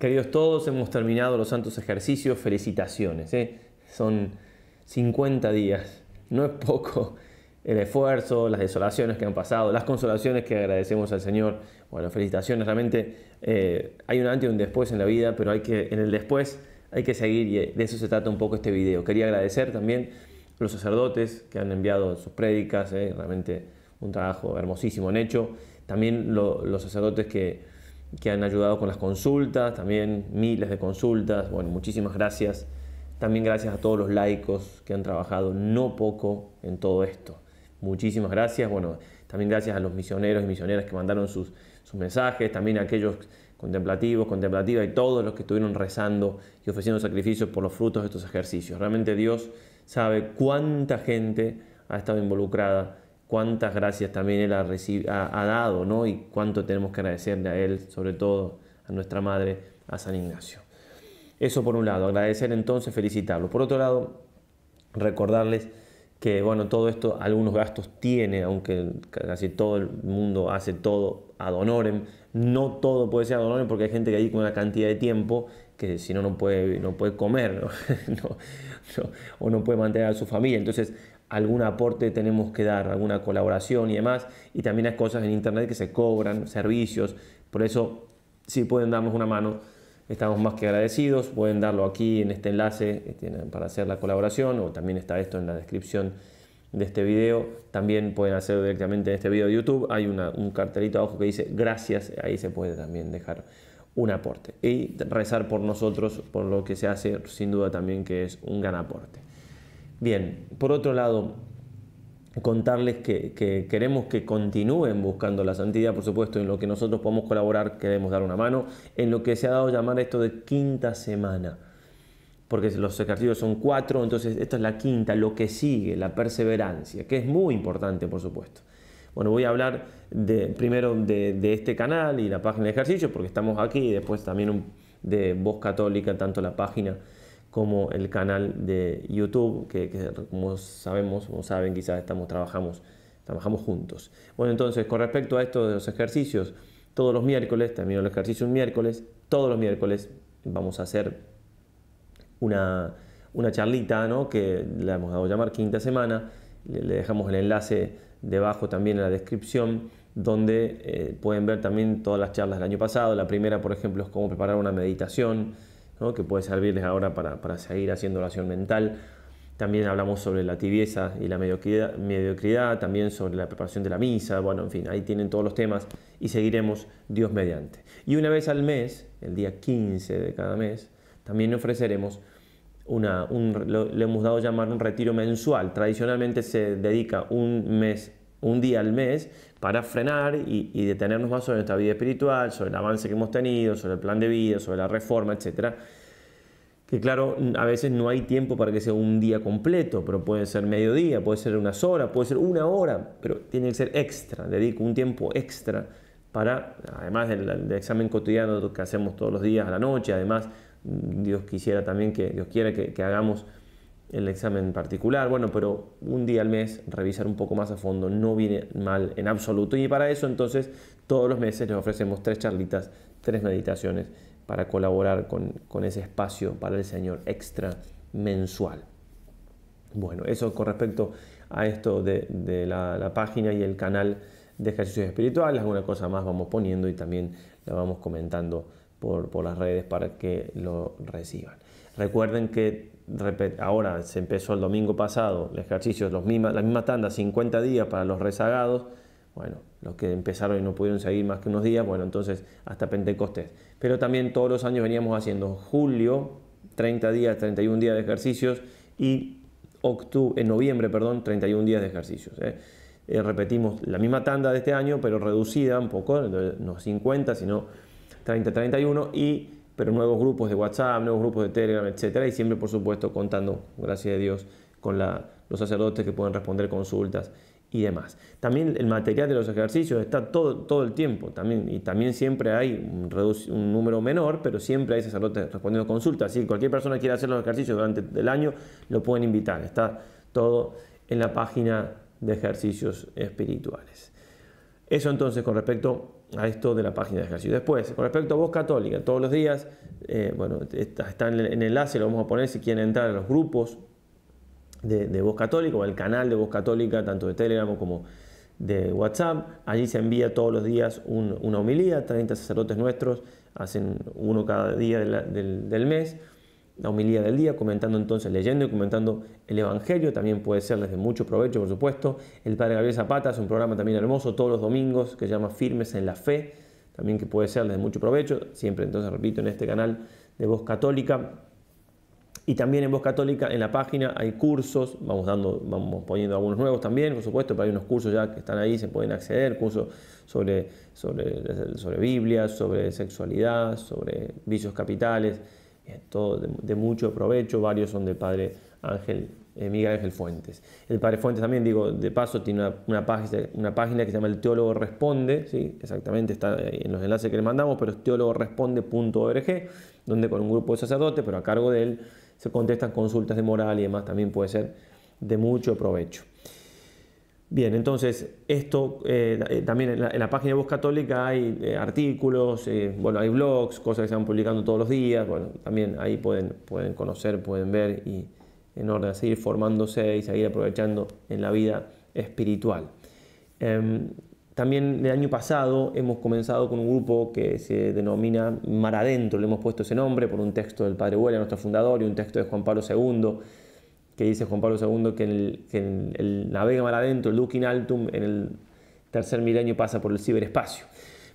Queridos todos, hemos terminado los santos ejercicios. Felicitaciones. ¿eh? Son 50 días. No es poco el esfuerzo, las desolaciones que han pasado, las consolaciones que agradecemos al Señor. Bueno, felicitaciones. Realmente eh, hay un antes y un después en la vida, pero hay que, en el después hay que seguir y de eso se trata un poco este video. Quería agradecer también los sacerdotes que han enviado sus prédicas. ¿eh? Realmente un trabajo hermosísimo han hecho. También los sacerdotes que que han ayudado con las consultas, también miles de consultas. Bueno, muchísimas gracias. También gracias a todos los laicos que han trabajado no poco en todo esto. Muchísimas gracias. Bueno, también gracias a los misioneros y misioneras que mandaron sus, mensajes, también a aquellos contemplativos, contemplativas y todos los que estuvieron rezando y ofreciendo sacrificios por los frutos de estos ejercicios. Realmente Dios sabe cuánta gente ha estado involucrada cuántas gracias también Él ha, dado, ¿no? Y cuánto tenemos que agradecerle a Él, sobre todo a nuestra madre, a San Ignacio. Eso por un lado, agradecer entonces, felicitarlo. Por otro lado, recordarles que, bueno, todo esto, algunos gastos tiene, aunque casi todo el mundo hace todo ad honorem. No todo puede ser ad honorem porque hay gente que ahí con una cantidad de tiempo que si no, no puede, no puede comer o no puede mantener a su familia. Entonces, algún aporte tenemos que dar, alguna colaboración y demás. Y también hay cosas en Internet que se cobran, servicios. Por eso, si pueden darnos una mano, estamos más que agradecidos. Pueden darlo aquí en este enlace este, para hacer la colaboración o también está esto en la descripción de este video. También pueden hacerlo directamente en este video de YouTube. Hay un cartelito abajo que dice gracias. Ahí se puede también dejar un aporte. Y rezar por nosotros, por lo que se hace, sin duda también que es un gran aporte. Bien, por otro lado, contarles que, queremos que continúen buscando la santidad, por supuesto, en lo que nosotros podemos colaborar, queremos dar una mano, en lo que se ha dado a llamar esto de quinta semana, porque los ejercicios son cuatro, entonces esta es la quinta, lo que sigue, la perseverancia, que es muy importante, por supuesto. Bueno, voy a hablar primero de, este canal y la página de ejercicios, porque estamos aquí, y después también de Voz Católica, tanto la página como el canal de YouTube, que, como sabemos, como saben, quizás estamos, trabajamos, trabajamos juntos. Bueno, entonces, con respecto a esto de los ejercicios, todos los miércoles, termino los ejercicios un miércoles, todos los miércoles vamos a hacer una, charlita, que la hemos dado llamar quinta semana, le dejamos el enlace debajo también en la descripción, donde eh, pueden ver también todas las charlas del año pasado. La primera, por ejemplo, es cómo preparar una meditación que puede servirles ahora para, seguir haciendo oración mental. También hablamos sobre la tibieza y la mediocridad, también sobre la preparación de la misa, bueno, en fin, ahí tienen todos los temas y seguiremos Dios mediante. Y una vez al mes, el día 15 de cada mes, también ofreceremos una, un, le hemos dado llamar un retiro mensual. Tradicionalmente se dedica un mes un día al mes para frenar y, detenernos más sobre nuestra vida espiritual, sobre el avance que hemos tenido, sobre el plan de vida, sobre la reforma, etc. Que claro, a veces no hay tiempo para que sea un día completo, pero puede ser mediodía, puede ser unas horas, puede ser una hora, pero tiene que ser extra, dedico un tiempo extra para, además del, examen cotidiano que hacemos todos los días a la noche, además mm, Dios quisiera también que, Dios quiera que hagamos el examen particular, bueno, pero un día al mes revisar un poco más a fondo no viene mal en absoluto y para eso entonces todos los meses les ofrecemos tres charlitas, tres meditaciones para colaborar con, ese espacio para el Señor extra mensual. Bueno, eso con respecto a esto de, la, la, página y el canal de ejercicios espirituales, alguna cosa más vamos poniendo y también la vamos comentando por, las redes para que lo reciban. Recuerden que ahora se empezó el domingo pasado el ejercicio, los la misma tanda, 50 días para los rezagados. Bueno, los que empezaron y no pudieron seguir más que unos días, bueno, entonces hasta Pentecostés. Pero también todos los años veníamos haciendo julio, 30 días, 31 días de ejercicios y octubre, en noviembre, perdón, 31 días de ejercicios. ¿eh? Eh, repetimos la misma tanda de este año, pero reducida un poco, no 50, sino 3031 y pero nuevos grupos de WhatsApp, nuevos grupos de Telegram, etcétera, y siempre por supuesto contando, gracias a Dios, con los sacerdotes que pueden responder consultas y demás. También el material de los ejercicios está todo, todo el tiempo, también, y también siempre hay un, un número menor, pero siempre hay sacerdotes respondiendo consultas. Si cualquier persona quiera hacer los ejercicios durante el año, lo pueden invitar. Está todo en la página de ejercicios espirituales. Eso entonces con respecto a esto de la página de ejercicio. Después, con respecto a Voz Católica, todos los días, eh, bueno, está en el enlace, lo vamos a poner si quieren entrar a los grupos de, Voz Católica o al canal de Voz Católica, tanto de Telegram como de WhatsApp. Allí se envía todos los días una homilía, 30 sacerdotes nuestros hacen uno cada día del mes la Humilidad del día, comentando entonces, leyendo y comentando el Evangelio, también puede serles de mucho provecho, por supuesto. El Padre Gabriel Zapata es un programa también hermoso todos los domingos que se llama Firmes en la Fe, también que puede serles de mucho provecho, siempre entonces, repito, en este canal de Voz Católica. Y también en Voz Católica, en la página, hay cursos, vamos, dando, vamos poniendo algunos nuevos también, por supuesto, pero hay unos cursos ya que están ahí, se pueden acceder, cursos sobre, sobre, sobre Biblia, sobre sexualidad, sobre vicios capitales, eh, todo de, mucho provecho, varios son del padre Ángel, eh, Miguel Ángel Fuentes. El padre Fuentes también, digo, de paso, tiene una, página, que se llama El Teólogo Responde, ¿sí? exactamente, está en los enlaces que le mandamos, pero es teólogoresponde.org, donde con un grupo de sacerdotes, pero a cargo de él, se contestan consultas de moral y demás, también puede ser de mucho provecho. Bien, entonces esto eh, eh, también en la, página de Voz Católica hay eh, artículos, bueno, hay blogs, cosas que se van publicando todos los días, bueno, también ahí pueden, pueden conocer, pueden ver y en orden seguir formándose y seguir aprovechando en la vida espiritual. Em, también el año pasado hemos comenzado con un grupo que se denomina Mar Adentro, le hemos puesto ese nombre por un texto del Padre Huela, nuestro fundador, y un texto de Juan Pablo II que dice Juan Pablo II que, en el, que el navega mal adentro, el looking altum, en el tercer milenio pasa por el ciberespacio.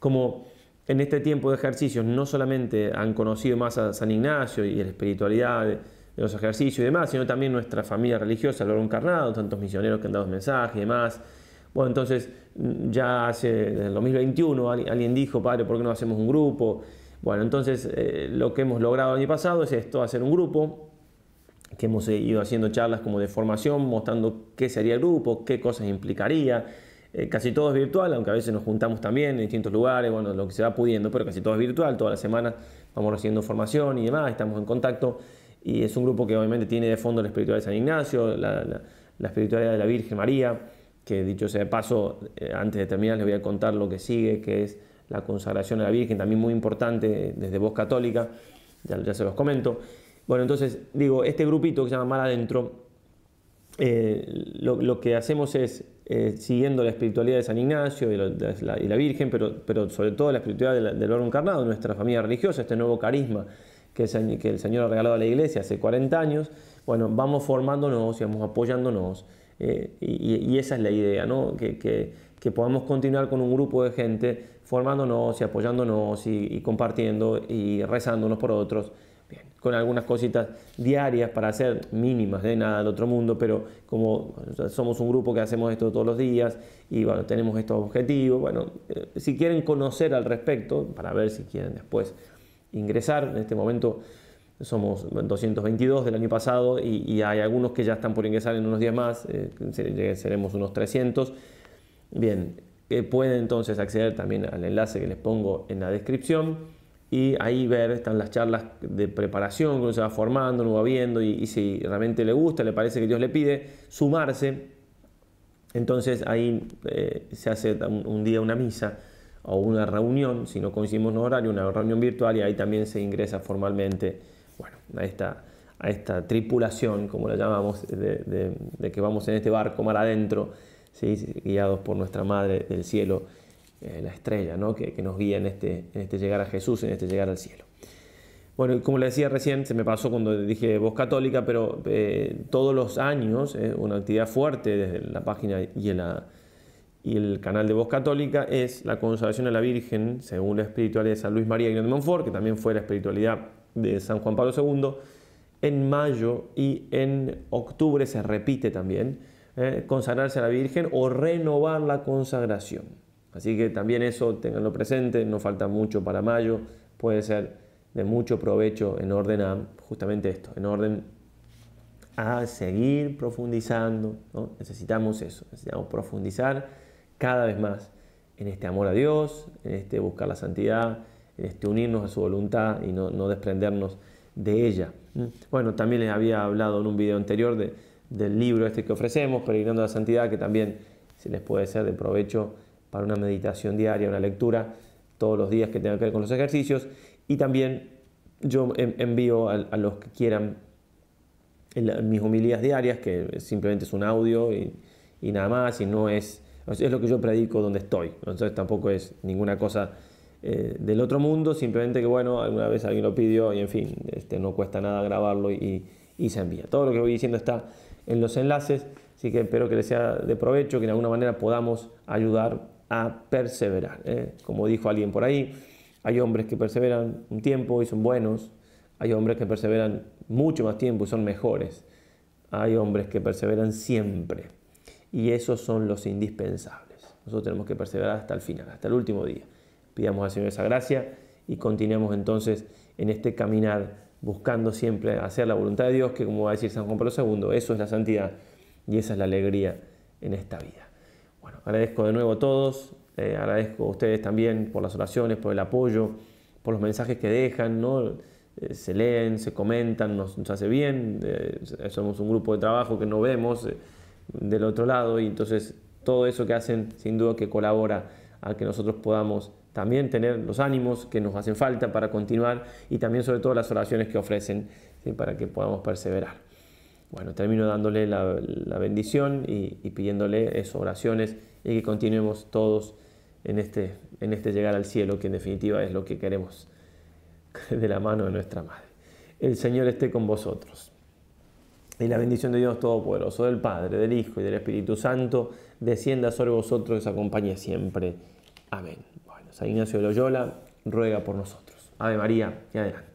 Como en este tiempo de ejercicios no solamente han conocido más a San Ignacio y la espiritualidad de, los ejercicios y demás, sino también nuestra familia religiosa, el encarnado, tantos misioneros que han dado mensajes y demás. Bueno, entonces ya hace, en el 2021 alguien dijo, padre, ¿por qué no hacemos un grupo? Bueno, entonces eh, lo que hemos logrado el año pasado es esto, hacer un grupo que hemos ido haciendo charlas como de formación, mostrando qué sería el grupo, qué cosas implicaría. Eh, casi todo es virtual, aunque a veces nos juntamos también en distintos lugares, bueno, lo que se va pudiendo, pero casi todo es virtual, todas las semanas vamos recibiendo formación y demás, estamos en contacto y es un grupo que obviamente tiene de fondo la espiritualidad de San Ignacio, la, espiritualidad de la Virgen María, que dicho sea de paso, eh, antes de terminar les voy a contar lo que sigue, que es la consagración a la Virgen, también muy importante desde Voz Católica, ya se los comento. Bueno, entonces digo, este grupito que se llama Mar Adentro, eh, lo, que hacemos es, eh, siguiendo la espiritualidad de San Ignacio y, la, Virgen, pero, pero, sobre todo la espiritualidad del, Oro Encarnado, nuestra familia religiosa, este nuevo carisma que el, que el, Señor ha regalado a la iglesia hace 40 años, bueno, vamos formándonos y vamos apoyándonos. Eh, y, esa es la idea, ¿no? Que, que, podamos continuar con un grupo de gente formándonos y apoyándonos y, y compartiendo y rezándonos por otros con algunas cositas diarias para hacer mínimas de nada al otro mundo, pero como somos un grupo que hacemos esto todos los días y bueno, tenemos estos objetivos, bueno, eh, si quieren conocer al respecto, para ver si quieren después ingresar, en este momento somos 222 del año pasado y, hay algunos que ya están por ingresar en unos días más, eh, seremos unos 300. Bien, eh, pueden entonces acceder también al enlace que les pongo en la descripción y ahí ver, están las charlas de preparación que uno se va formando, uno va viendo y, si realmente le gusta, le parece que Dios le pide, sumarse. Entonces ahí eh, se hace un, día una misa o una reunión, si no coincidimos en horario, una reunión virtual y ahí también se ingresa formalmente bueno, a, esta, a esta tripulación, como la llamamos, de, que vamos en este barco mar adentro, guiados por nuestra Madre del Cielo eh, la estrella ¿no? que, nos guía este, en este, llegar a Jesús, en este llegar al cielo. Bueno, como le decía recién, se me pasó cuando dije voz católica, pero eh, todos los años eh, una actividad fuerte desde la página y, el canal de voz católica es la consagración a la Virgen, según la espiritualidad de San Luis María y de Montfort, que también fue la espiritualidad de San Juan Pablo II, en mayo y en octubre se repite también consagrarse a la Virgen o renovar la consagración. Así que también eso, tenganlo presente, no falta mucho para mayo, puede ser de mucho provecho en orden a justamente esto, en orden a seguir profundizando, necesitamos eso, necesitamos profundizar cada vez más en este amor a Dios, en este buscar la santidad, en este unirnos a su voluntad y no, desprendernos de ella. Bueno, también les había hablado en un video anterior del libro este que ofrecemos, Peregrinando a la Santidad, que también se les puede ser de provecho para una meditación diaria, una lectura todos los días que tenga que ver con los ejercicios. Y también yo envío a, los que quieran mis homilías diarias, que simplemente es un audio y, nada más, y no es, es lo que yo predico donde estoy. Entonces tampoco es ninguna cosa eh, del otro mundo, simplemente que bueno, alguna vez alguien lo pidió y en fin, este, no cuesta nada grabarlo y, y se envía. Todo lo que voy diciendo está en los enlaces, así que espero que les sea de provecho, que de alguna manera podamos ayudar a perseverar. ¿eh? Como dijo alguien por ahí, hay hombres que perseveran un tiempo y son buenos, hay hombres que perseveran mucho más tiempo y son mejores, hay hombres que perseveran siempre y esos son los indispensables. Nosotros tenemos que perseverar hasta el final, hasta el último día. Pidamos al Señor esa gracia y continuemos entonces en este caminar buscando siempre hacer la voluntad de Dios, que como va a decir San Juan Pablo II, eso es la santidad y esa es la alegría en esta vida. Bueno, agradezco de nuevo a todos, eh, agradezco a ustedes también por las oraciones, por el apoyo, por los mensajes que dejan, ¿no? Eh, se leen, se comentan, nos, hace bien, eh, somos un grupo de trabajo que no vemos del otro lado y entonces todo eso que hacen sin duda que colabora a que nosotros podamos también tener los ánimos que nos hacen falta para continuar y también sobre todo las oraciones que ofrecen para que podamos perseverar. Bueno, termino dándole la, bendición y, pidiéndole esas oraciones y que continuemos todos en este, en este llegar al cielo, que en definitiva es lo que queremos de la mano de nuestra Madre. El Señor esté con vosotros. Y la bendición de Dios Todopoderoso, del Padre, del Hijo y del Espíritu Santo, descienda sobre vosotros y os acompañe siempre. Amén. Bueno, San Ignacio de Loyola ruega por nosotros. Ave María y adelante.